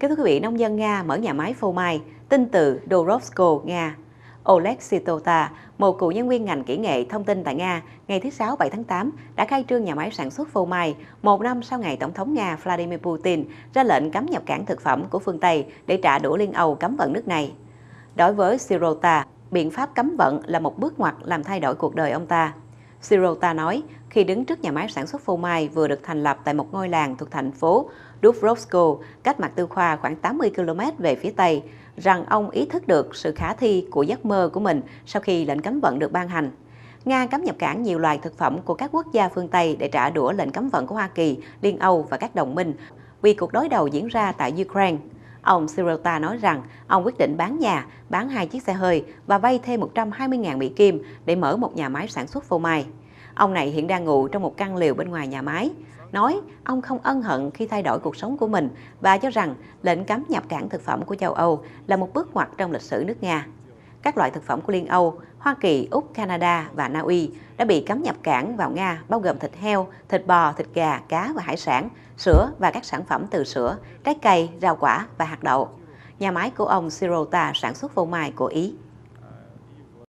Kính thưa quý vị, nông dân Nga mở nhà máy phô mai, tin từ Dorovsko, Nga. Oleg Sitota, một cựu nhân viên ngành kỹ nghệ thông tin tại Nga, ngày thứ Sáu 7 tháng 8 đã khai trương nhà máy sản xuất phô mai, một năm sau ngày Tổng thống Nga Vladimir Putin ra lệnh cấm nhập cảng thực phẩm của phương Tây để trả đũa Liên Âu cấm vận nước này. Đối với Sirota, biện pháp cấm vận là một bước ngoặt làm thay đổi cuộc đời ông ta. Sirota nói khi đứng trước nhà máy sản xuất phô mai vừa được thành lập tại một ngôi làng thuộc thành phố Dubrovsko, cách mặt tư khoa khoảng 80 km về phía Tây, rằng ông ý thức được sự khả thi của giấc mơ của mình sau khi lệnh cấm vận được ban hành. Nga cấm nhập cảng nhiều loại thực phẩm của các quốc gia phương Tây để trả đũa lệnh cấm vận của Hoa Kỳ, Liên Âu và các đồng minh vì cuộc đối đầu diễn ra tại Ukraine. Ông Sirota nói rằng ông quyết định bán nhà, bán hai chiếc xe hơi và vay thêm 120.000 Mỹ Kim để mở một nhà máy sản xuất phô mai. Ông này hiện đang ngủ trong một căn liều bên ngoài nhà máy. Nói ông không ân hận khi thay đổi cuộc sống của mình và cho rằng lệnh cấm nhập cảng thực phẩm của châu Âu là một bước ngoặt trong lịch sử nước Nga các loại thực phẩm của Liên Âu, Hoa Kỳ, Úc, Canada và Na Uy đã bị cấm nhập cảng vào Nga, bao gồm thịt heo, thịt bò, thịt gà, cá và hải sản, sữa và các sản phẩm từ sữa, trái cây, rau quả và hạt đậu. Nhà máy của ông Sirota sản xuất phô mai của Ý.